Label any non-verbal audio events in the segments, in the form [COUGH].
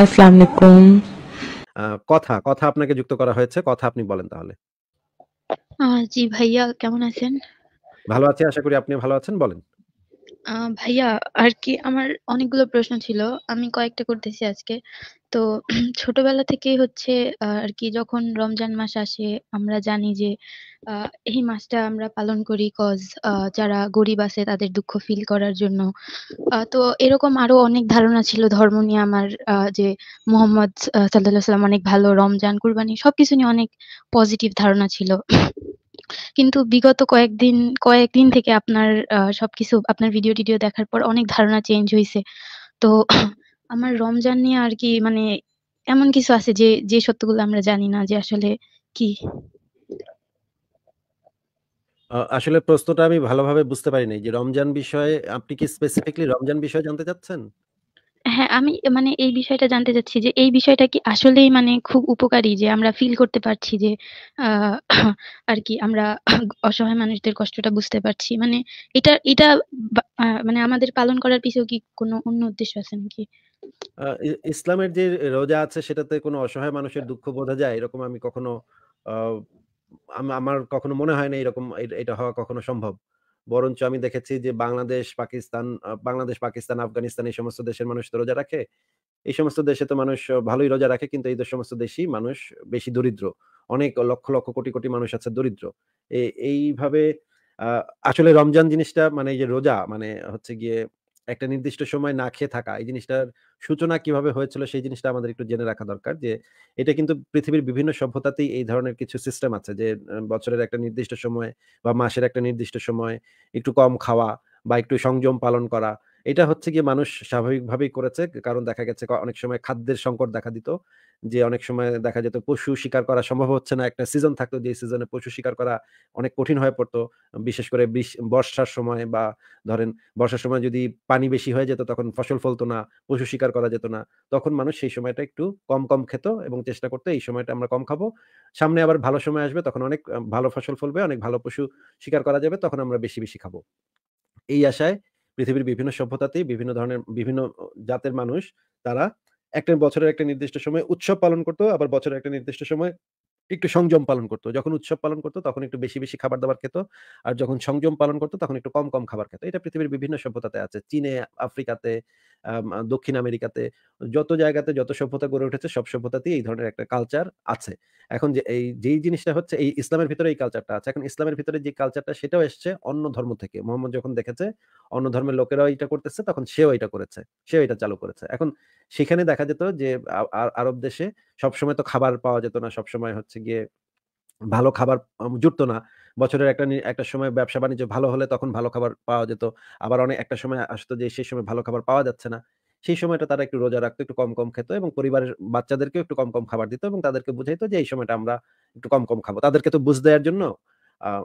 আসসালামু আলাইকুম কথা কথা আপনাকে যুক্ত করা হয়েছে কথা আপনি বলেন তাহলে জি ভাইয়া কেমন আছেন ভালো আছি আশা করি আপনি ভালো আছেন বলেন ভাইয়া আর কি আমার অনেকগুলো প্রশ্ন ছিল আমি কয়েকটা করতেছি আজকে তো [CLEARS THROAT] ছোটবেলা থেকেই হচ্ছে আর কি যখন রমজান মাস আসে আমরা জানি যে এই মাসটা আমরা পালন করি কজ যারা গরিব আছে তাদের দুঃখ ফিল করার জন্য তো এরকম আরো অনেক ধারণা ছিল ধর্ম নিয়ে আমার যে মোহাম্মদ সাল্লাহ সাল্লাম অনেক ভালো রমজান কুরবানি সবকিছু নিয়ে অনেক পজিটিভ ধারণা ছিল কিন্তু বিগত কয়েকদিন কয়েকদিন থেকে আপনার সবকিছু আপনার ভিডিও টিডিও দেখার পর অনেক ধারণা চেঞ্জ হয়েছে তো [CLEARS THROAT] আমার রমজান নিয়ে আর কি মানে এমন কিছু আছে যে যে সত্যগুলো আমরা জানি না যে আসলে কি আসলে প্রশ্নটা আমি ভালোভাবে বুঝতে পারিনি যে রমজান বিষয়ে আপনি কি স্পেসিফিকলি রমজান বিষয়ে জানতে চাচ্ছেন হ্যাঁ আমি মানে এই বিষয়টা জানতে চাচ্ছি যে এই বিষয়টা কি আসলেই মানে খুব উপকারী যে আমরা ফিল করতে পারছি যে [CLEARS THROAT] আর কি আমরা [CLEARS THROAT] অসহায় মানুষদের কষ্টটা বুঝতে পারছি মানে এটা এটা মানে আমাদের পালন করার পিছেও কি কোনো অন্য উদ্দেশ্য আছে নাকি ইসলামের যে রোজা আছে সেটাতে কোনো অসহায় মানুষের দুঃখ বোঝা যায় এরকম আমি কখনো আমার কখনো মনে হয় না এরকম এটা হওয়া কখনো সম্ভব বরঞ্চ আমি দেখেছি যে বাংলাদেশ পাকিস্তান বাংলাদেশ পাকিস্তান আফগানিস্তান এই সমস্ত দেশের মানুষ তো রোজা রাখে এই সমস্ত দেশে তো মানুষ ভালোই রোজা রাখে কিন্তু এই সমস্ত দেশই মানুষ বেশি দরিদ্র অনেক লক্ষ লক্ষ কোটি কোটি মানুষ আছে দরিদ্র এইভাবে আসলে রমজান জিনিসটা মানে যে রোজা মানে হচ্ছে গিয়ে একটা নির্দিষ্ট সময় না খেয়ে থাকা এই জিনিসটার সূচনা কিভাবে হয়েছিল সেই জিনিসটা আমাদের একটু জেনে রাখা দরকার যে এটা কিন্তু পৃথিবীর বিভিন্ন সভ্যতাতেই এই ধরনের কিছু সিস্টেম আছে যে বছরের একটা নির্দিষ্ট সময় বা মাসের একটা নির্দিষ্ট সময় একটু কম খাওয়া বা একটু সংযম পালন করা এটা হচ্ছে গিয়ে মানুষ স্বাভাবিকভাবেই করেছে কারণ দেখা গেছে অনেক সময় খাদ্যের সংকট দেখা দিত যে অনেক সময় দেখা যেত পশু শিকার করা সম্ভব হচ্ছে না একটা সিজন থাকতো যে সিজনে পশু শিকার করা অনেক কঠিন হয়ে পড়তো বিশেষ করে বর্ষার সময় বা ধরেন বর্ষার সময় যদি পানি বেশি হয়ে যেত তখন ফসল ফলতো না পশু শিকার করা যেত না তখন মানুষ সেই সময়টা একটু কম কম খেত এবং চেষ্টা করতো এই সময়টা আমরা কম খাবো সামনে আবার ভালো সময় আসবে তখন অনেক ভালো ফসল ফলবে অনেক ভালো পশু শিকার করা যাবে তখন আমরা বেশি বেশি খাবো এই আশায় পৃথিবীর বিভিন্ন সভ্যতাতেই বিভিন্ন ধরনের বিভিন্ন জাতের মানুষ তারা একটা বছরের একটা নির্দিষ্ট সময় উৎসব পালন করতো আবার বছরের একটা নির্দিষ্ট সময় একটু সংযম পালন করতো যখন উৎসব পালন করতো তখন একটু বেশি বেশি খাবার দাবার খেত আর যখন সংযম পালন করতো তখন একটু কম কম খাবার খেত এটা পৃথিবীর বিভিন্ন সভ্যতাতে আছে চীনে আফ্রিকাতে দক্ষিণ আমেরিকাতে যত জায়গাতে যত সভ্যতা গড়ে উঠেছে সব সভ্যতাতেই এই ধরনের একটা কালচার আছে এখন যে এই যেই জিনিসটা হচ্ছে এই ইসলামের ভিতরে এই কালচারটা আছে এখন ইসলামের ভিতরে যে কালচারটা সেটাও এসছে অন্য ধর্ম থেকে মোহাম্মদ যখন দেখেছে অন্য ধর্মের লোকেরাও এটা করতেছে তখন সেও এটা করেছে সেও এটা চালু করেছে এখন সেখানে দেখা যেত যে আরব দেশে সবসময় তো খাবার পাওয়া যেত না সবসময় হচ্ছে গিয়ে ভালো খাবার জুটতো না বছরের একটা একটা সময় ব্যবসা বাণিজ্য ভালো হলে তখন ভালো খাবার পাওয়া যেত আবার অনেক একটা সময় আসতো যে সেই সময় ভালো খাবার পাওয়া যাচ্ছে না সেই সময়টা তারা একটু রোজা রাখতো একটু কম কম খেত এবং পরিবারের বাচ্চাদেরকেও একটু কম কম খাবার দিত এবং তাদেরকে বুঝাইতো যে এই সময়টা আমরা একটু কম কম খাবো তাদেরকে তো বুঝ দেওয়ার জন্য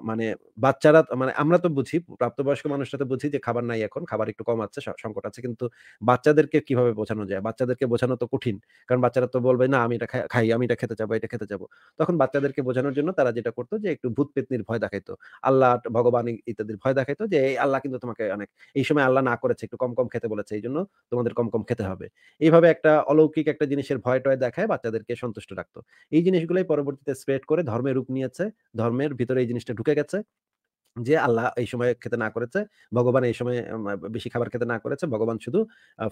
মানে বাচ্চারা মানে আমরা তো বুঝি প্রাপ্তবয়স্ক মানুষরা তো বুঝি যে খাবার নাই এখন খাবার একটু কম আছে সংকট আছে কিন্তু বাচ্চাদেরকে কিভাবে বোঝানো যায় বাচ্চাদেরকে বোঝানো তো কঠিন কারণ বাচ্চারা তো বলবে না আমি এটা খাই আমি এটা খেতে যাবো এটা খেতে যাবো তখন বাচ্চাদেরকে বোঝানোর জন্য তারা যেটা করতো যে একটু ভূত পেতনির ভয় দেখাইতো আল্লাহ ভগবান ইত্যাদির ভয় দেখাইতো যে এই আল্লাহ কিন্তু তোমাকে অনেক এই সময় আল্লাহ না করেছে একটু কম কম খেতে বলেছে এই জন্য তোমাদের কম কম খেতে হবে এইভাবে একটা অলৌকিক একটা জিনিসের ভয় টয় দেখায় বাচ্চাদেরকে সন্তুষ্ট রাখতো এই জিনিসগুলোই পরবর্তীতে স্প্রেড করে ধর্মের রূপ নিয়েছে ধর্মের ভিতরে এই জিনিস জিনিসটা ঢুকে গেছে যে আল্লাহ এই সময় খেতে না করেছে ভগবান এই সময় বেশি খাবার খেতে না করেছে ভগবান শুধু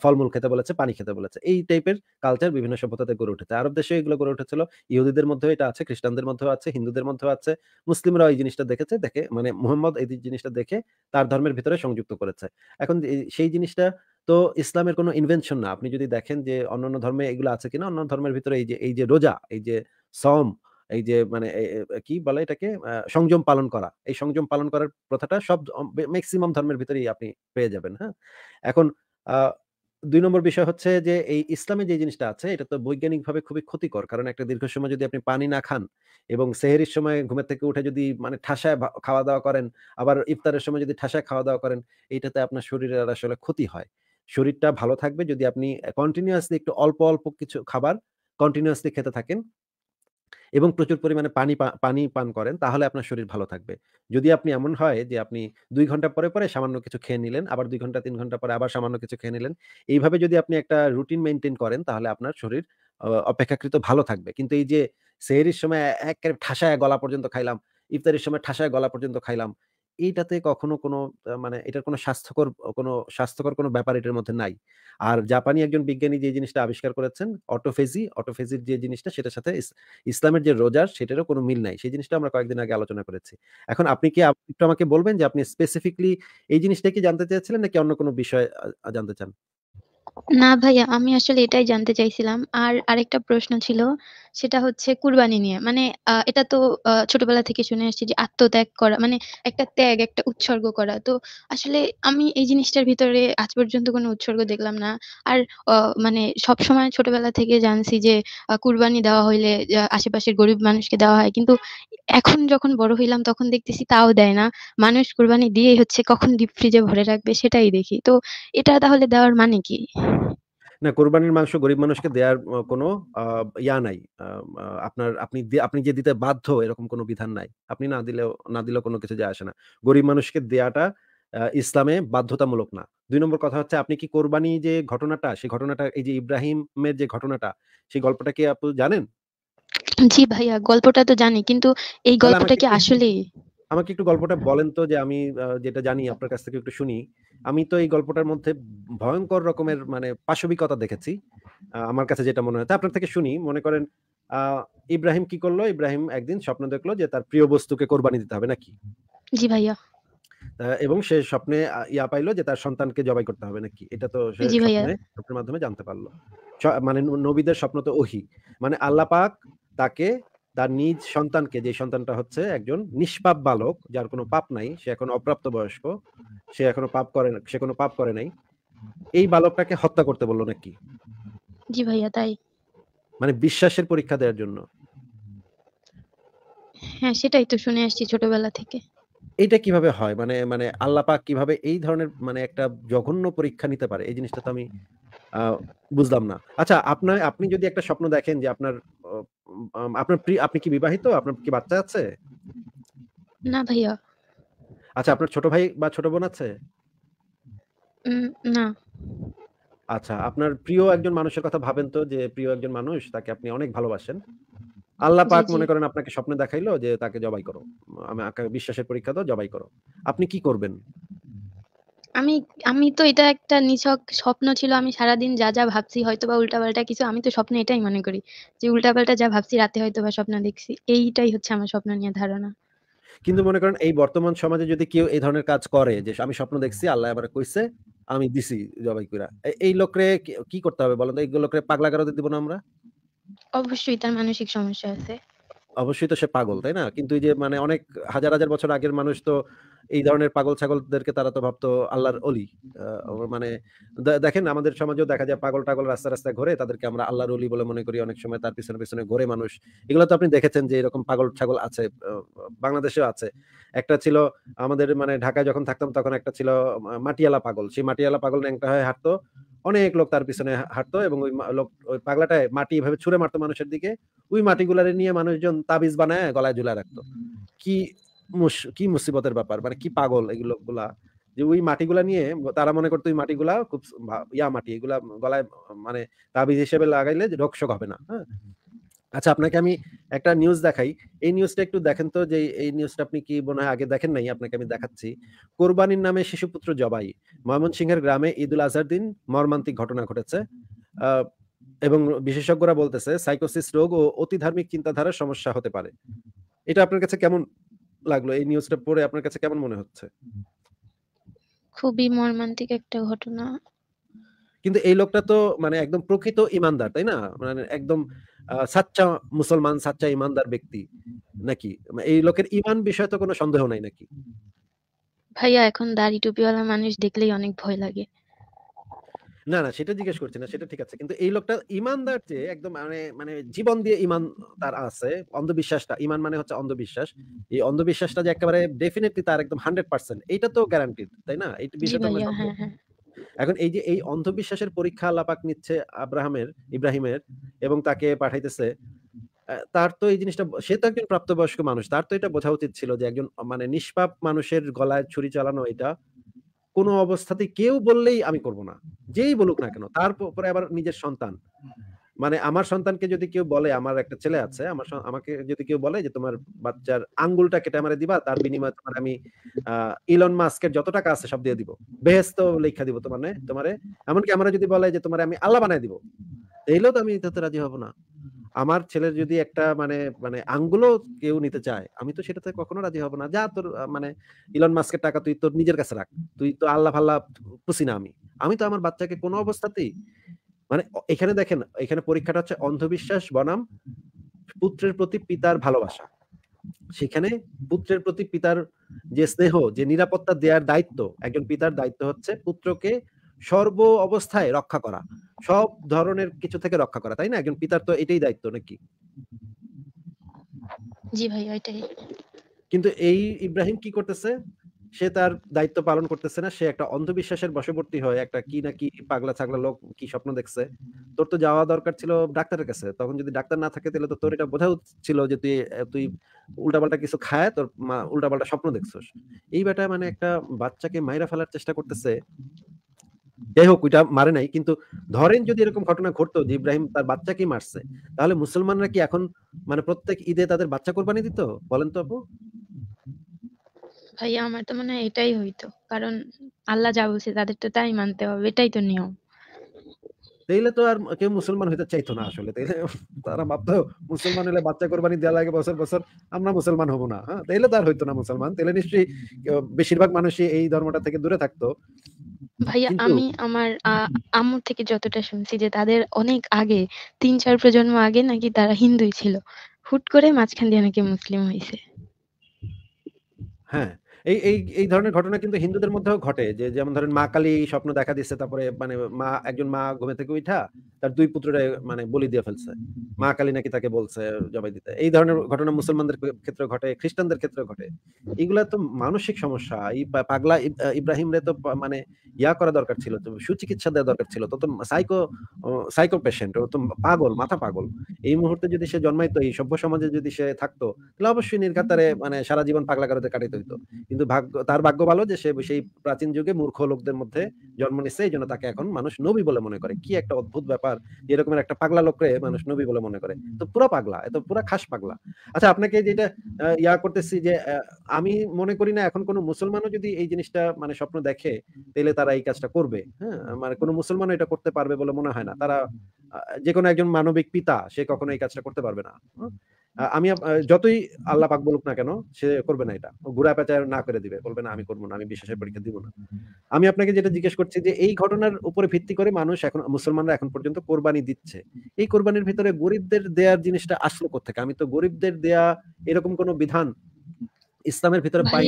ফলমূল খেতে বলেছে পানি খেতে বলেছে এই টাইপের কালচার বিভিন্ন সভ্যতাতে গড়ে উঠেছে আরব দেশে এগুলো গড়ে উঠেছিল ইহুদিদের মধ্যে এটা আছে খ্রিস্টানদের মধ্যেও আছে হিন্দুদের মধ্যেও আছে মুসলিমরা এই জিনিসটা দেখেছে দেখে মানে মোহাম্মদ এই জিনিসটা দেখে তার ধর্মের ভিতরে সংযুক্ত করেছে এখন সেই জিনিসটা তো ইসলামের কোনো ইনভেনশন না আপনি যদি দেখেন যে অন্যান্য ধর্মে এগুলো আছে কিনা অন্য ধর্মের ভিতরে এই যে এই যে রোজা এই যে সম এই যে মানে কি বলে এটাকে সংযম পালন করা এই সংযম পালন করার প্রথাটা সব ম্যাক্সিমাম ধর্মের ভিতরেই আপনি পেয়ে যাবেন হ্যাঁ এখন দুই নম্বর বিষয় হচ্ছে যে এই ইসলামে যে জিনিসটা আছে এটা তো বৈজ্ঞানিকভাবে খুবই ক্ষতিকর কারণ একটা দীর্ঘ সময় যদি আপনি পানি না খান এবং সেহেরির সময় ঘুমের থেকে উঠে যদি মানে ঠাসায় খাওয়া দাওয়া করেন আবার ইফতারের সময় যদি ঠাসায় খাওয়া দাওয়া করেন এইটাতে আপনার শরীরের আসলে ক্ষতি হয় শরীরটা ভালো থাকবে যদি আপনি কন্টিনিউয়াসলি একটু অল্প অল্প কিছু খাবার কন্টিনিউয়াসলি খেতে থাকেন এবং প্রচুর পরিমাণে পানি পানি পান করেন তাহলে আপনার শরীর ভালো থাকবে যদি আপনি এমন হয় যে আপনি দুই ঘন্টা পরে পরে সামান্য কিছু খেয়ে নিলেন আবার দুই ঘন্টা তিন ঘন্টা পরে আবার সামান্য কিছু খেয়ে নিলেন এইভাবে যদি আপনি একটা রুটিন মেনটেন করেন তাহলে আপনার শরীর অপেক্ষাকৃত ভালো থাকবে কিন্তু এই যে সেহরির সময় এক ঠাসায় গলা পর্যন্ত খাইলাম ইফতারির সময় ঠাসায় গলা পর্যন্ত খাইলাম এইটাতে কখনো কোনো মানে এটার কোনো স্বাস্থ্যকর কোনো স্বাস্থ্যকর কোনো ব্যাপার এটার মধ্যে নাই আর জাপানি একজন বিজ্ঞানী যে জিনিসটা আবিষ্কার করেছেন অটোফেজি অটোফেজির যে জিনিসটা সেটার সাথে ইসলামের যে রোজার সেটারও কোনো মিল নাই সেই জিনিসটা আমরা কয়েকদিন আগে আলোচনা করেছি এখন আপনি কি একটু আমাকে বলবেন যে আপনি স্পেসিফিকলি এই জিনিসটা কি জানতে চাইছিলেন নাকি অন্য কোনো বিষয় জানতে চান না ভাইয়া আমি আসলে এটাই জানতে চাইছিলাম আর আরেকটা প্রশ্ন ছিল সেটা হচ্ছে কুরবানি নিয়ে মানে এটা তো ছোটবেলা থেকে শুনে আসছি যে আত্মত্যাগ করা মানে একটা ত্যাগ একটা উৎসর্গ করা তো আসলে আমি এই জিনিসটার ভিতরে আজ পর্যন্ত কোনো উৎসর্গ দেখলাম না আর মানে সব সময় ছোটবেলা থেকে জানছি যে কুরবানি দেওয়া হইলে আশেপাশের গরিব মানুষকে দেওয়া হয় কিন্তু এখন যখন বড় হইলাম তখন দেখতেছি তাও দেয় না মানুষ কুরবানি দিয়ে হচ্ছে কখন ডিপ ফ্রিজে ভরে রাখবে সেটাই দেখি তো এটা তাহলে দেওয়ার মানে কি না কোরবানির মাংস গরিব মানুষকে দেওয়ার কোনো ইয়া নাই আপনার আপনি আপনি যে দিতে বাধ্য এরকম কোনো বিধান নাই আপনি না দিলেও না দিলেও কোনো কিছু যায় আসে না গরিব মানুষকে দেয়াটা ইসলামে বাধ্যতামূলক না দুই নম্বর কথা হচ্ছে আপনি কি কোরবানি যে ঘটনাটা সেই ঘটনাটা এই যে ইব্রাহিমের যে ঘটনাটা সেই গল্পটা কি আপনি জানেন জি ভাইয়া গল্পটা তো জানি কিন্তু এই গল্পটা কি আসলে আমাকে একটু গল্পটা বলেন তো যে আমি যেটা জানি আচ্ছা। আপনার কাছ থেকে একটু শুনি আমি তো এই গল্পটার মধ্যে ভয়ঙ্কর রকমের মানে পাশবিকতা দেখেছি আমার কাছে যেটা মনে হয় তা আপনার থেকে শুনি মনে করেন ইব্রাহিম কি করলো ইব্রাহিম একদিন স্বপ্ন দেখলো যে তার প্রিয় বস্তুকে কোরবানি দিতে হবে নাকি জি ভাইয়া এবং সে স্বপ্নে ইয়া পাইলো যে তার সন্তানকে জবাই করতে হবে নাকি এটা তো স্বপ্নের মাধ্যমে জানতে পারলো মানে নবীদের স্বপ্ন তো ওহি মানে আল্লাপাক তাকে তার নিজ সন্তানকে যে সন্তানটা হচ্ছে একজন নিষ্পাপ বালক যার কোনো পাপ নাই সে এখন অপ্রাপ্ত বয়স্ক সে এখনো পাপ করে সে কোনো পাপ করে নাই এই বালকটাকে হত্যা করতে বললো নাকি জি ভাইয়া তাই মানে বিশ্বাসের পরীক্ষা দেওয়ার জন্য হ্যাঁ সেটাই তো শুনে আসছি ছোটবেলা থেকে এটা কিভাবে হয় মানে মানে আল্লাহ কিভাবে এই ধরনের মানে একটা জঘন্য পরীক্ষা নিতে পারে এই জিনিসটা তো আমি বুঝলাম না আচ্ছা আপনার আপনি যদি একটা স্বপ্ন দেখেন যে আপনার আপনার আপনি কি বিবাহিত আপনার কি বাচ্চা আছে না ভাইয়া আচ্ছা আপনার ছোট ভাই বা ছোট বোন আছে না আচ্ছা আপনার প্রিয় একজন মানুষের কথা ভাবেন তো যে প্রিয় একজন মানুষ তাকে আপনি অনেক ভালোবাসেন আল্লাহ পাক মনে করেন আপনাকে স্বপ্নে দেখাইলো যে তাকে জবাই করো আমাকে বিশ্বাসের পরীক্ষা তো জবাই করো আপনি কি করবেন আমি আমি তো এটা একটা নিছক স্বপ্ন ছিল আমি সারাদিন যা যা ভাবছি হয়তো বা উল্টাপাল্টা কিছু আমি তো স্বপ্নে এটাই মনে করি যে উল্টাপাল্টা যা ভাবছি রাতে হয়তো বা স্বপ্ন দেখছি এইটাই হচ্ছে আমার স্বপ্ন নিয়ে ধারণা কিন্তু মনে করেন এই বর্তমান সমাজে যদি কেউ এই ধরনের কাজ করে যে আমি স্বপ্ন দেখছি আল্লাহ আবার কইছে আমি দিছি জবাই কইরা এই লোকরে কি করতে হবে বলেন তো এই লোকরে পাগলা করে দিব না আমরা অবশ্যই তার মানসিক সমস্যা আছে অবশ্যই তো সে পাগল তাই না কিন্তু এই যে মানে অনেক হাজার হাজার বছর আগের মানুষ তো এই ধরনের পাগল ছাগলদেরকে তারা তো ভাবতো আল্লাহর অলি মানে দেখেন আমাদের সমাজেও দেখা যায় পাগল টাগল রাস্তা রাস্তায় ঘোরে তাদেরকে আমরা আল্লাহর অলি বলে মনে করি অনেক সময় তার পিছনে পিছনে ঘোরে মানুষ এগুলো তো আপনি দেখেছেন যে এরকম পাগল ছাগল আছে বাংলাদেশেও আছে একটা ছিল আমাদের মানে ঢাকায় যখন থাকতাম তখন একটা ছিল মাটিয়ালা পাগল সেই মাটিয়ালা পাগল ন্যাংটা হয়ে হাঁটতো অনেক লোক তার পিছনে হাঁটতো এবং ওই লোক ওই পাগলাটায় মাটি এভাবে ছুঁড়ে মারতো মানুষের দিকে ওই মাটিগুলা নিয়ে মানুষজন তাবিজ বানায় গলায় ঝুলা রাখতো কি কি মুসিবতের ব্যাপার মানে কি পাগল এগুলো গুলা যে ওই মাটিগুলা নিয়ে তারা মনে করতো ওই মাটিগুলা খুব ইয়া মাটি এগুলা গলায় মানে তাবিজ হিসেবে লাগাইলে রোগশোক হবে না হ্যাঁ আচ্ছা আপনাকে আমি একটা নিউজ দেখাই এই নিউজটা একটু দেখেন তো যে এই নিউজটা আপনি কি মনে হয় আগে দেখেন নাই আপনাকে আমি দেখাচ্ছি কোরবানির নামে শিশুপুত্র জবাই ময়মনসিংহের গ্রামে ঈদুল আজহার দিন মর্মান্তিক ঘটনা ঘটেছে এবং বিশেষজ্ঞরা বলতেছে সাইকোসিস রোগ ও অতি ধার্মিক চিন্তাধারার সমস্যা হতে পারে এটা আপনার কাছে কেমন লাগলো এই নিউজটা পড়ে আপনার কাছে কেমন মনে হচ্ছে খুবই মর্মান্তিক একটা ঘটনা কিন্তু এই লোকটা তো মানে একদম প্রকৃত ইমানদার তাই না মানে একদম সাচ্চা মুসলমান সাচ্চা ইমানদার ব্যক্তি নাকি মানে এই লোকের ইমান বিষয়ে তো কোনো সন্দেহ নাই নাকি ভাইয়া এখন দাড়ি টুপিওয়ালা মানুষ দেখলেই অনেক ভয় লাগে না না সেটা জিজ্ঞেস করছি না সেটা ঠিক আছে কিন্তু এই লোকটা ইমানদার যে একদম মানে মানে জীবন দিয়ে ইমান তার আছে অন্ধবিশ্বাসটা ইমান মানে হচ্ছে অন্ধবিশ্বাস এই অন্ধবিশ্বাসটা যে একেবারে ডেফিনেটলি তার একদম হান্ড্রেড পার্সেন্ট এটা তো গ্যারান্টিড তাই না এই বিষয়টা এখন এই যে এই অন্ধবিশ্বাসের পরীক্ষা আল্লাপাক নিচ্ছে আব্রাহামের ইব্রাহিমের এবং তাকে পাঠাইতেছে তার তো এই জিনিসটা সে তো একজন প্রাপ্তবয়স্ক মানুষ তার তো এটা বোঝা উচিত ছিল যে একজন মানে নিষ্পাপ মানুষের গলায় ছুরি চালানো এটা কোনো অবস্থাতে কেউ বললেই আমি করব না যেই বলুক না কেন তারপরে আবার নিজের সন্তান মানে আমার সন্তানকে যদি কেউ বলে আমার একটা ছেলে আছে আমার আমাকে যদি কেউ বলে যে তোমার বাচ্চার আঙ্গুলটা কেটে আমার দিবা তার বিনিময়ে তোমার আমি ইলন মাস্কের যত টাকা আছে সব দিয়ে দিব বেহেস্ত লেখা দিব তোমার তোমারে এমনকি আমরা যদি বলে যে তোমার আমি আল্লাহ বানাই দিব এইলেও তো আমি তাতে রাজি হব না আমার ছেলের যদি একটা মানে মানে আঙ্গুলো কেউ নিতে চায় আমি তো সেটাতে কখনো রাজি হব না যা তোর মানে ইলন মাস্কের টাকা তুই তোর নিজের কাছে রাখ তুই তো আল্লাহ ফাল্লাহ পুষি না আমি আমি তো আমার বাচ্চাকে কোনো অবস্থাতেই মানে এখানে দেখেন এখানে পরীক্ষাটা হচ্ছে অন্ধবিশ্বাস বনাম পুত্রের প্রতি পিতার ভালোবাসা সেখানে পুত্রের প্রতি পিতার যে স্নেহ যে নিরাপত্তা দেওয়ার দায়িত্ব একজন পিতার দায়িত্ব হচ্ছে পুত্রকে সর্ব অবস্থায় রক্ষা করা সব ধরনের কিছু থেকে রক্ষা করা তাই না একজন পিতার তো এটাই দায়িত্ব নাকি জি ভাই ওইটাই কিন্তু এই ইব্রাহিম কি করতেছে সে তার দায়িত্ব পালন করতেছে না সে একটা অন্ধবিশ্বাসের বশবর্তী হয় একটা কি না কি পাগলা ছাগলা লোক কি স্বপ্ন দেখছে তোর তো যাওয়া দরকার ছিল ডাক্তারের কাছে তখন যদি ডাক্তার না থাকে তাহলে তো তোর এটা বোঝা ছিল যে তুই তুই উল্টাপাল্টা কিছু খায় তোর উল্টাপাল্টা স্বপ্ন দেখছস এই বেটা মানে একটা বাচ্চাকে মাইরা ফেলার চেষ্টা করতেছে যাই হোক ওইটা মারে নাই কিন্তু ধরেন যদি এরকম ঘটনা ঘটতো যে ইব্রাহিম তার বাচ্চাকেই মারছে তাহলে মুসলমানরা কি এখন মানে প্রত্যেক ঈদে তাদের বাচ্চা কোরবানি দিত বলেন তো আপু ভাইয়া আমার তো মনে হয় এটাই হইতো কারণ আল্লাহ যা বলছে তাদের তো তাই মানতে হবে এটাই তো নিয়ম তাইলে তো আর কেউ মুসলমান হইতে চাইতো না আসলে তাইলে তারা ভাবতো মুসলমান হলে বাচ্চা কোরবানি দেওয়া লাগে বছর বছর আমরা মুসলমান হব না হ্যাঁ তাইলে আর হইতো না মুসলমান তাইলে নিশ্চয়ই বেশিরভাগ মানুষই এই ধর্মটা থেকে দূরে থাকতো ভাইয়া আমি আমার আম্মুর থেকে যতটা শুনছি যে তাদের অনেক আগে তিন চার প্রজন্ম আগে নাকি তারা হিন্দুই ছিল হুট করে মাঝখান দিয়ে নাকি মুসলিম হয়েছে হ্যাঁ এই এই এই ধরনের ঘটনা কিন্তু হিন্দুদের মধ্যেও ঘটে যে যেমন ধরেন মা কালী স্বপ্ন দেখা দিচ্ছে তারপরে মানে মা একজন মা ঘুমে থেকে উঠা তার দুই পুত্ররা মানে বলি দিয়ে ফেলছে মা কালী নাকি তাকে বলছে জবাই দিতে এই ধরনের ঘটনা মুসলমানদের ক্ষেত্রে ঘটে খ্রিস্টানদের ক্ষেত্রে ঘটে এগুলা তো মানসিক সমস্যা এই পাগলা ইব্রাহিম রে তো মানে ইয়া করা দরকার ছিল তো সুচিকিৎসা দেওয়া দরকার ছিল তো তো সাইকো সাইকো পেশেন্ট ও তো পাগল মাথা পাগল এই মুহূর্তে যদি সে জন্মাইতো এই সভ্য সমাজে যদি সে থাকতো তাহলে অবশ্যই নির্ঘাতারে মানে সারা জীবন পাগলা কারোতে কাটাইতে হইতো কিন্তু ভাগ্য তার ভাগ্য ভালো যে সে সেই প্রাচীন যুগে মূর্খ লোকদের মধ্যে জন্ম নিচ্ছে এই জন্য তাকে এখন মানুষ নবী বলে মনে করে কি একটা অদ্ভুত ব্যাপার এরকমের একটা পাগলা লোকরে মানুষ নবী বলে মনে করে তো পুরো পাগলা এত পুরো খাস পাগলা আচ্ছা আপনাকে যেটা ইয়া করতেছি যে আমি মনে করি না এখন কোনো মুসলমানও যদি এই জিনিসটা মানে স্বপ্ন দেখে তাহলে তারা এই কাজটা করবে হ্যাঁ মানে কোনো মুসলমানও এটা করতে পারবে বলে মনে হয় না তারা যে কোনো একজন মানবিক পিতা সে কখনো এই কাজটা করতে পারবে না আমি যতই আল্লাহ পাক বলুক না কেন সে করবে না এটা ঘুরা পেঁচায় না করে দিবে বলবে না আমি করবো না আমি বিশ্বাসের পরীক্ষা দিব না আমি আপনাকে যেটা জিজ্ঞেস করছি যে এই ঘটনার উপরে ভিত্তি করে মানুষ এখন মুসলমানরা এখন পর্যন্ত কোরবানি দিচ্ছে এই কোরবানির ভিতরে গরিবদের দেয়ার জিনিসটা আসলো কোথেকে আমি তো গরিবদের দেয়া এরকম কোন বিধান ইসলামের ভিতরে পাই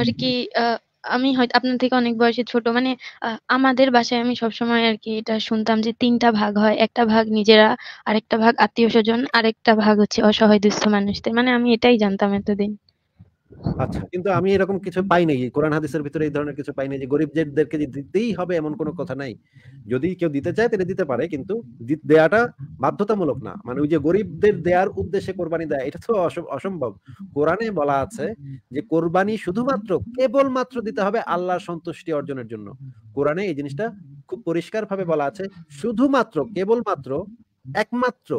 আর কি আমি হয়তো আপনার থেকে অনেক বয়সে ছোট মানে আহ আমাদের বাসায় আমি সবসময় আরকি এটা শুনতাম যে তিনটা ভাগ হয়। একটা ভাগ নিজেরা, আরেকটা ভাগ আত্মীয় স্বজন আরেকটা ভাগ হচ্ছে অসহায় দুঃস্থ মানুষদের। মানে আমি এটাই জানতাম এতদিন। আচ্ছা কিন্তু আমি এরকম কিছু পাই নাই কোরআন হাদিসের ভিতরে এই ধরনের কিছু পাই নাই যে গরিবদেরকে যে দিতেই হবে এমন কোনো কথা নাই যদি কেউ দিতে চায় তাহলে দিতে পারে কিন্তু দেয়াটা বাধ্যতামূলক না মানে ওই যে গরিবদের দেয়ার উদ্দেশ্যে কোরবানি দেয় এটা তো অসম্ভব কোরআনে বলা আছে যে কোরবানি শুধুমাত্র কেবলমাত্র দিতে হবে আল্লাহর সন্তুষ্টি অর্জনের জন্য কোরআনে এই জিনিসটা খুব পরিষ্কারভাবে বলা আছে শুধুমাত্র কেবলমাত্র একমাত্র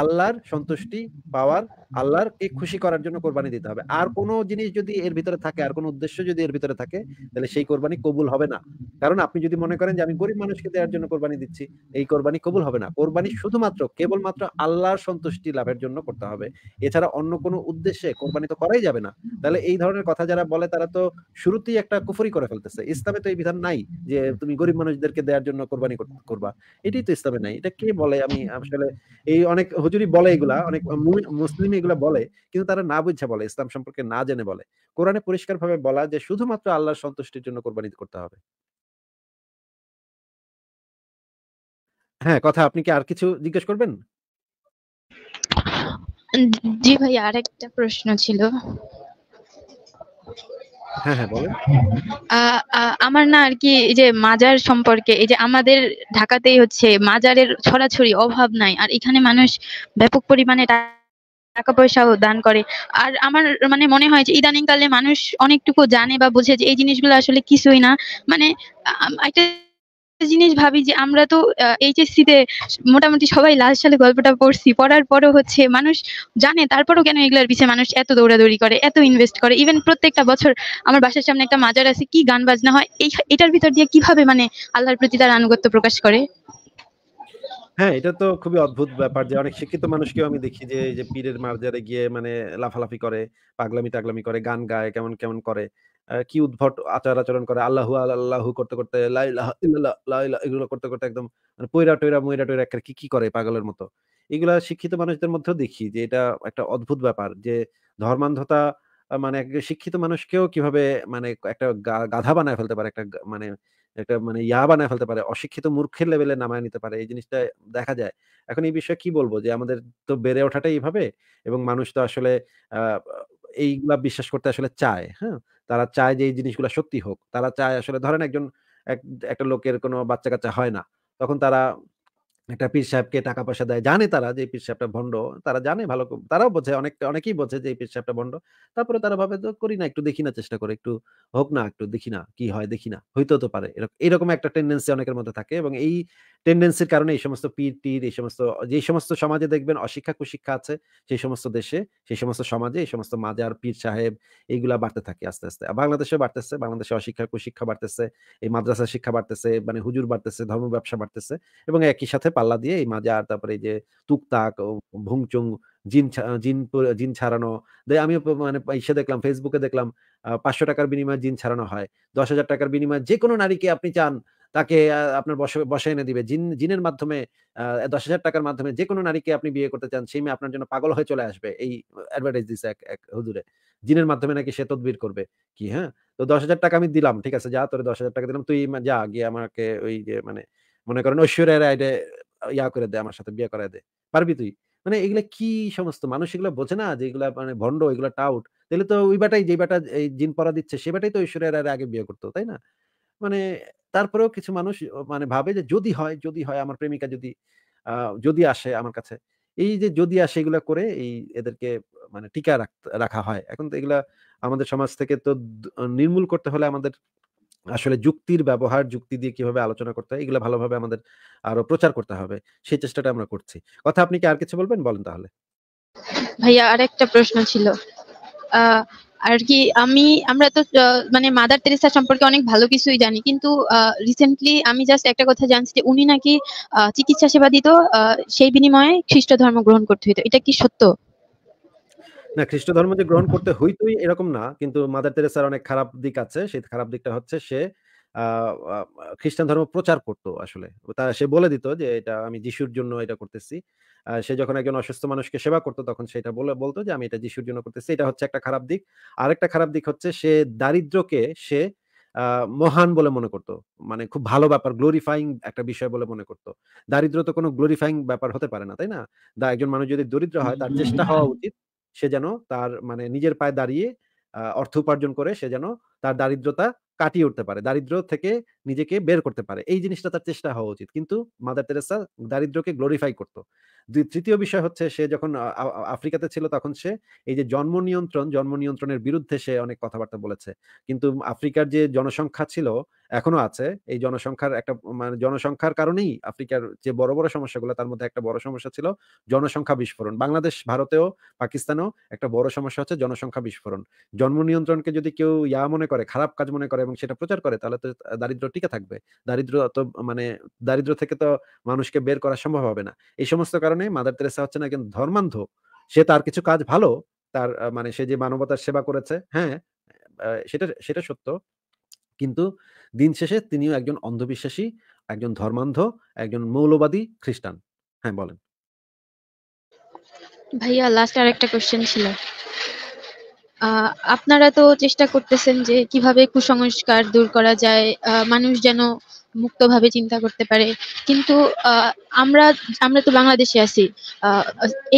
আল্লাহর সন্তুষ্টি পাওয়ার আল্লাহর কে খুশি করার জন্য কোরবানি দিতে হবে আর কোন জিনিস যদি এর ভিতরে থাকে আর কোন উদ্দেশ্য যদি এর ভিতরে থাকে তাহলে সেই কোরবানি কবুল হবে না কারণ আপনি যদি মনে করেন যে আমি গরিব মানুষকে দেওয়ার জন্য কোরবানি দিচ্ছি এই কোরবানি কবুল হবে না কোরবানি শুধুমাত্র কেবলমাত্র আল্লাহর সন্তুষ্টি লাভের জন্য করতে হবে এছাড়া অন্য কোনো উদ্দেশ্যে কোরবানি তো করাই যাবে না তাহলে এই ধরনের কথা যারা বলে তারা তো শুরুতেই একটা কুফুরি করে ফেলতেছে ইসলামে তো এই বিধান নাই যে তুমি গরিব মানুষদেরকে দেওয়ার জন্য কোরবানি করবা এটাই তো ইসলামে নাই এটা কে বলে আমি আসলে এই অনেক হুজুরি বলে এগুলা অনেক মুসলিম এগুলা বলে কিন্তু তারা না বুঝা বলে ইসলাম সম্পর্কে না জেনে বলে কোরআনে পরিষ্কার ভাবে বলা যে শুধুমাত্র আল্লাহর সন্তুষ্টির জন্য কোরবানি করতে হবে হ্যাঁ কথা আপনি কি আর কিছু জিজ্ঞেস করবেন জি ভাই একটা প্রশ্ন ছিল হ্যাঁ, হ্যাঁ, আমার না আর কি এই যে মাজার সম্পর্কে এই যে আমাদের ঢাকাতেই হচ্ছে মাজারের ছড়াছড়ি অভাব নাই আর এখানে মানুষ ব্যাপক পরিমাণে টাকা পয়সাও দান করে আর আমার মানে মনে হয় যে ইদানিংকালে মানুষ অনেকটুকু জানে বা বোঝে যে এই জিনিসগুলো আসলে কিছুই না মানে একটা জিনিস ভাবি যে আমরা তো এইচএসসি তে মোটামুটি সবাই লাস্ট সালে গল্পটা পড়ছি পড়ার পরও হচ্ছে মানুষ জানে তারপরও কেন এগুলার পিছিয়ে মানুষ এত দৌড়াদৌড়ি করে এত ইনভেস্ট করে ইভেন প্রত্যেকটা বছর আমার বাসার সামনে একটা মাজার আছে কি গান বাজনা হয় এই এটার ভিতর দিয়ে কিভাবে মানে আল্লাহর প্রতি তার আনুগত্য প্রকাশ করে হ্যাঁ এটা তো খুবই অদ্ভুত ব্যাপার যে অনেক শিক্ষিত মানুষকেও আমি দেখি যে যে পীরের মার্জারে গিয়ে মানে লাফালাফি করে পাগলামি টাগলামি করে গান গায় কেমন কেমন করে কি উদ্ভট আচার আচরণ করে আল্লাহু আল্লাহু করতে করতে এগুলো করতে করতে একদম মানে পৈরা টৈরা ময়রা টৈরা একটা কি কি করে পাগলের মতো এগুলা শিক্ষিত মানুষদের মধ্যেও দেখি যে এটা একটা অদ্ভুত ব্যাপার যে ধর্মান্ধতা মানে শিক্ষিত মানুষকেও কিভাবে মানে একটা গাধা বানায় ফেলতে পারে একটা মানে একটা মানে ইয়া বানায় ফেলতে পারে অশিক্ষিত মূর্খের লেভেলে নামায় নিতে পারে এই জিনিসটা দেখা যায় এখন এই বিষয়ে কি বলবো যে আমাদের তো বেড়ে ওঠাটাই এইভাবে এবং মানুষ তো আসলে এইগুলা বিশ্বাস করতে আসলে চায় হ্যাঁ তারা চায় যে এই জিনিসগুলো সত্যি হোক তারা চায় আসলে ধরেন একজন একটা লোকের কোনো বাচ্চা কাচ্চা হয় না তখন তারা একটা পীর সাহেবকে টাকা পয়সা দেয় জানে তারা যে পীর সাহেবটা ভণ্ড তারা জানে ভালো তারাও বোঝে অনেক অনেকেই বোঝে যে এই পীর সাহেবটা ভণ্ড তারপরে তারা ভাবে তো করি না একটু দেখি না চেষ্টা করে একটু হোক না একটু দেখি না কি হয় দেখি না হইতে তো পারে এরকম একটা টেন্ডেন্সি অনেকের মধ্যে থাকে এবং এই টেন্ডেন্সির কারণে এই সমস্ত পিটি টির এই সমস্ত যে সমস্ত সমাজে দেখবেন অশিক্ষা কুশিক্ষা আছে সেই সমস্ত দেশে সেই সমস্ত সমাজে এই সমস্ত মাজার পীর সাহেব এইগুলা বাড়তে থাকে আস্তে আস্তে বাংলাদেশেও বাড়তেছে বাংলাদেশে অশিক্ষা কুশিক্ষা বাড়তেছে এই মাদ্রাসা শিক্ষা বাড়তেছে মানে হুজুর বাড়তেছে ধর্ম ব্যবসা বাড়তেছে এবং একই সাথে পাল্লা দিয়ে এই মাজার তারপরে এই যে তুকতাক ভুংচুং জিন জিন জিন ছাড়ানো আমি মানে ইসে দেখলাম ফেসবুকে দেখলাম পাঁচশো টাকার বিনিময়ে জিন ছাড়ানো হয় দশ হাজার টাকার বিনিময়ে যে কোনো নারীকে আপনি চান তাকে আপনার বসে এনে দিবে জিন জিনের মাধ্যমে দশ হাজার টাকার মাধ্যমে যে কোনো নারীকে আপনি বিয়ে করতে চান সেই মেয়ে আপনার জন্য পাগল হয়ে চলে আসবে এই অ্যাডভার্টাইজ দিচ্ছে এক এক হুজুরে জিনের মাধ্যমে নাকি সে তদবির করবে কি হ্যাঁ তো দশ হাজার টাকা আমি দিলাম ঠিক আছে যা তোর দশ হাজার টাকা দিলাম তুই যা গিয়ে আমাকে ওই যে মানে মনে করেন ঐশ্বরের আইডে ইয়া করে দে আমার সাথে বিয়ে করাই দে পারবি তুই মানে এগুলো কি সমস্ত মানুষ এগুলো বোঝে না যে এগুলো মানে ভণ্ড এগুলো টাউট তাহলে তো ওই বেটাই যে বেটা এই জিন পরা দিচ্ছে সে বেটাই তো ঐশ্বরিয়া রায়ের আগে বিয়ে করতো তাই না মানে তারপরেও কিছু মানুষ মানে ভাবে যে যদি হয় যদি হয় আমার প্রেমিকা যদি যদি আসে আমার কাছে এই যে যদি আসে এগুলা করে এই এদেরকে মানে টিকা রাখা হয় এখন তো এগুলা আমাদের সমাজ থেকে তো নির্মূল করতে হলে আমাদের আসলে যুক্তির ব্যবহার যুক্তি দিয়ে কিভাবে আলোচনা করতে হয় এগুলো ভালোভাবে আমাদের আরো প্রচার করতে হবে সেই চেষ্টাটা আমরা করছি কথা আপনি কি আর কিছু বলবেন বলেন তাহলে ভাইয়া আর একটা প্রশ্ন ছিল আর কি আমি আমরা তো মানে মাদার তেরেসা সম্পর্কে অনেক ভালো কিছুই জানি কিন্তু রিসেন্টলি আমি জাস্ট একটা কথা জানছি যে উনি নাকি চিকিৎসা সেবা দিত সেই বিনিময়ে খ্রিস্ট ধর্ম গ্রহণ করতে হইতো এটা কি সত্য না খ্রিস্ট ধর্ম যে গ্রহণ করতে হইতোই এরকম না কিন্তু মাদার তেরেসার অনেক খারাপ দিক আছে সেই খারাপ দিকটা হচ্ছে সে খ্রিস্টান ধর্ম প্রচার করতো আসলে তারা সে বলে দিত যে এটা আমি যিশুর জন্য এটা করতেছি সে যখন একজন অসুস্থ মানুষকে সেবা করতো তখন সেটা বলে বলতো যে আমি এটা যিশুর জন্য করতেছি এটা হচ্ছে একটা খারাপ দিক আরেকটা খারাপ দিক হচ্ছে সে দারিদ্রকে সে মহান বলে মনে করতো মানে খুব ভালো ব্যাপার গ্লোরিফাইং একটা বিষয় বলে মনে করতো দারিদ্র তো কোনো গ্লোরিফাইং ব্যাপার হতে পারে না তাই না দা একজন মানুষ যদি দরিদ্র হয় তার চেষ্টা হওয়া উচিত সে যেন তার মানে নিজের পায়ে দাঁড়িয়ে অর্থ উপার্জন করে সে যেন তার দারিদ্রতা কাটিয়ে উঠতে পারে দারিদ্র থেকে নিজেকে বের করতে পারে এই জিনিসটা তার চেষ্টা হওয়া উচিত কিন্তু মাদার তেরেসা দারিদ্রকে গ্লোরিফাই করতো তৃতীয় বিষয় হচ্ছে সে যখন আফ্রিকাতে ছিল তখন সে এই যে জন্ম নিয়ন্ত্রণ জন্ম নিয়ন্ত্রণের বিরুদ্ধে সে অনেক কথাবার্তা বলেছে কিন্তু আফ্রিকার যে জনসংখ্যা ছিল এখনো আছে এই জনসংখ্যার একটা মানে জনসংখ্যার কারণেই আফ্রিকার যে বড় বড় সমস্যাগুলো তার মধ্যে একটা বড় সমস্যা ছিল জনসংখ্যা বিস্ফোরণ বাংলাদেশ ভারতেও পাকিস্তানেও একটা বড় সমস্যা হচ্ছে জনসংখ্যা বিস্ফোরণ জন্ম নিয়ন্ত্রণকে যদি কেউ ইয়া মনে করে খারাপ কাজ মনে করে এবং সেটা প্রচার করে তাহলে তো দারিদ্র টিকে থাকবে দারিদ্র তো মানে দারিদ্র থেকে তো মানুষকে বের করা সম্ভব হবে না এই সমস্ত কারণে মাদার তেরেসা হচ্ছে না কিন্তু ধর্মান্ধ সে তার কিছু কাজ ভালো তার মানে সে যে মানবতার সেবা করেছে হ্যাঁ সেটা সেটা সত্য কিন্তু দিন শেষে তিনিও একজন অন্ধবিশ্বাসী একজন ধর্মান্ধ একজন মৌলবাদী খ্রিস্টান হ্যাঁ বলেন ভাইয়া লাস্ট আর একটা কোশ্চেন ছিল আপনারা তো চেষ্টা করতেছেন যে কিভাবে কুসংস্কার দূর করা যায় মানুষ যেন মুক্তভাবে চিন্তা করতে পারে কিন্তু আমরা আমরা তো বাংলাদেশে আছি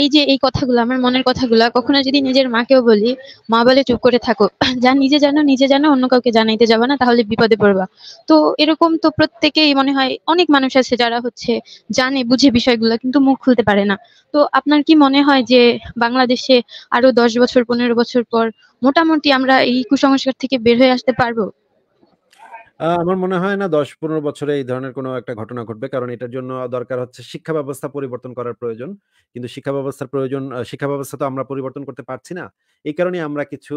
এই যে এই কথাগুলো আমার মনের কথাগুলো কখনো যদি নিজের মাকেও বলি মা বলে চুপ করে থাকো [CLEARS THROAT] যা নিজে জানো নিজে জানো অন্য কাউকে জানাইতে যাবো না তাহলে বিপদে পড়বা তো এরকম তো প্রত্যেকেই মনে হয় অনেক মানুষ আছে যারা হচ্ছে জানে বুঝে বিষয়গুলো কিন্তু মুখ খুলতে পারে না তো আপনার কি মনে হয় যে বাংলাদেশে আরো দশ বছর পনেরো বছর পর মোটামুটি আমরা এই কুসংস্কার থেকে বের হয়ে আসতে পারবো আমার মনে হয় না দশ পনেরো বছরে এই ধরনের কোনো একটা ঘটনা ঘটবে কারণ এটার জন্য দরকার হচ্ছে শিক্ষা ব্যবস্থা পরিবর্তন করার প্রয়োজন কিন্তু শিক্ষা ব্যবস্থার প্রয়োজন শিক্ষা ব্যবস্থা তো আমরা পরিবর্তন করতে পারছি না এই কারণে আমরা কিছু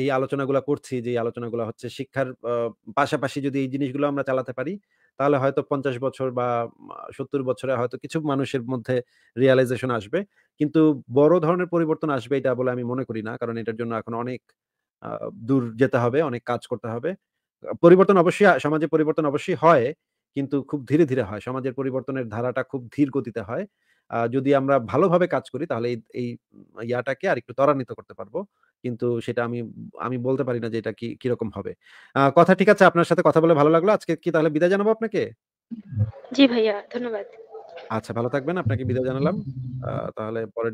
এই আলোচনাগুলো করছি যে আলোচনাগুলো হচ্ছে শিক্ষার পাশাপাশি যদি এই জিনিসগুলো আমরা চালাতে পারি তাহলে হয়তো পঞ্চাশ বছর বা সত্তর বছরে হয়তো কিছু মানুষের মধ্যে রিয়ালাইজেশন আসবে কিন্তু বড় ধরনের পরিবর্তন আসবে এটা বলে আমি মনে করি না কারণ এটার জন্য এখন অনেক দূর যেতে হবে অনেক কাজ করতে হবে পরিবর্তন অবশ্যই সমাজে পরিবর্তন অবশ্যই হয় কিন্তু খুব ধীরে ধীরে হয় সমাজের পরিবর্তনের ধারাটা খুব ধীর গতিতে হয় যদি আমরা ভালোভাবে কাজ করি তাহলে এই ইয়াটাকে আর একটু ত্বরান্বিত করতে পারবো কিন্তু সেটা আমি আমি বলতে পারি না যে এটা কি কিরকম হবে কথা ঠিক আছে আপনার সাথে কথা বলে ভালো লাগলো আজকে কি তাহলে বিদায় জানাবো আপনাকে জি ভাইয়া ধন্যবাদ আচ্ছা ভালো থাকবেন আপনাকে বিদায় জানালাম তাহলে পরে